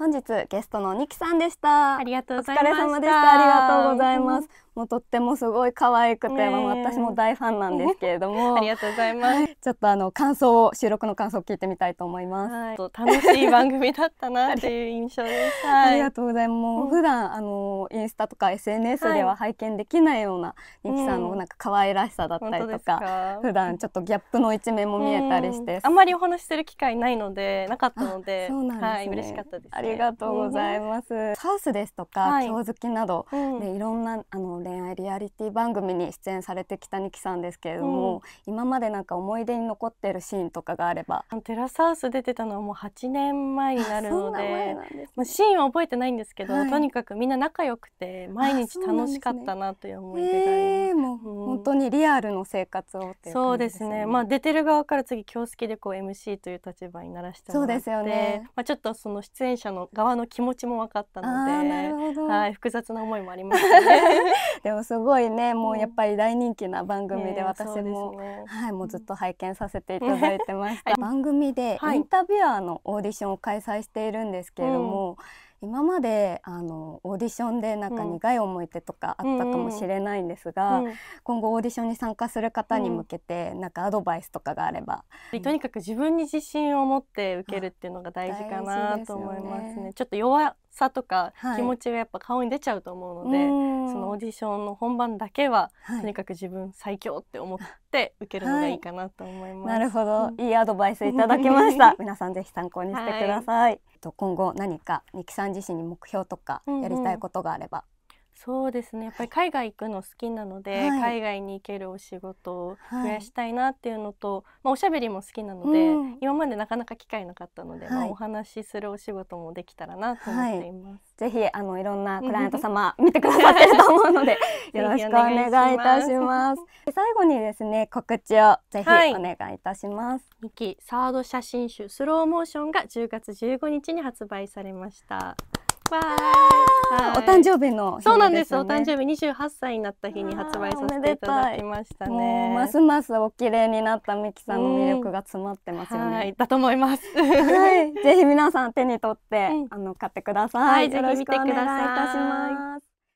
本日ゲストのニキさんでしたありがとうございましたお疲れ様でしたありがとうございます、うん、もうとってもすごい可愛くて、ね、私も大ファンなんですけれども ありがとうございます、ちょっとあの感想を収録の感想を聞いてみたいと思います、はい、楽しい番組だったなっていう印象ですはい、ありがとうございます、もう普段あのインスタとか SNS では拝見できないような、ニキさんのなんか可愛らしさだったりとか、う普段ちょっとギャップの一面も見えたりして、あんまりお話しする機会ないのでなかったのでそうなんです、ね、はい、嬉しかったですありがとうございます。ハウスですとか、はい、今日好きなど、うん、でいろんなあの恋愛リアリティ番組に出演されてきたにきさんですけれども、うん、今までなんか思い出に残ってるシーンとかがあれば。テラスハウス出てたのはもう8年前になるので、まあ、シーンは覚えてないんですけど、はい、とにかくみんな仲良くて毎日楽しかったなという思い出があります。ねえー、もう本当にリアルの生活を、ね、そうですね。まあ出てる側から次今日好きでこう MC という立場にならしてもらって、そうですよね。まあちょっとその出演者のの側の気持ちも分かったので、はい、複雑な思いもありましね。でもすごいね、もうやっぱり大人気な番組で私も、ね、はい、もうずっと拝見させていただいてました。番組でインタビュアーのオーディションを開催しているんですけれども。はい今まであのオーディションでなんか苦い思い出とかあったかもしれないんですが、うんうん、今後オーディションに参加する方に向けて、なんかアドバイスとかがあれば、とにかく自分に自信を持って受けるっていうのが大事かなと思いますね、ね、ちょっと弱さとか気持ちがやっぱ顔に出ちゃうと思うので、はい、そのオーディションの本番だけは、とにかく自分最強って思って受けるのがいいかなと思います、はい、なるほど、うん、いいアドバイスいただきました 皆さんぜひ参考にしてください、はい、今後何かニキさん自身に目標とかやりたいことがあればそうですねやっぱり海外行くの好きなので、はい、海外に行けるお仕事を増やしたいなっていうのと、はい、まあ、おしゃべりも好きなので、うん、今までなかなか機会なかったので、はい、まあ、お話しするお仕事もできたらなと思っています。ぜひあのいろんなクライアント様見てくださってると思うので よろしくお願いいたします。最後にですね告知をぜひお願いいたします。はい、サード写真集スローモーションが10月15日に発売されました。お誕生日の、ね、そうなんです。お誕生日二十八歳になった日に発売させていただきましたね。もますますお綺麗になったミキさんの魅力が詰まってますよね。はい、だと思います。はい、ぜひ皆さん手に取って、あの買ってください。はい、よろしくお願いいたします。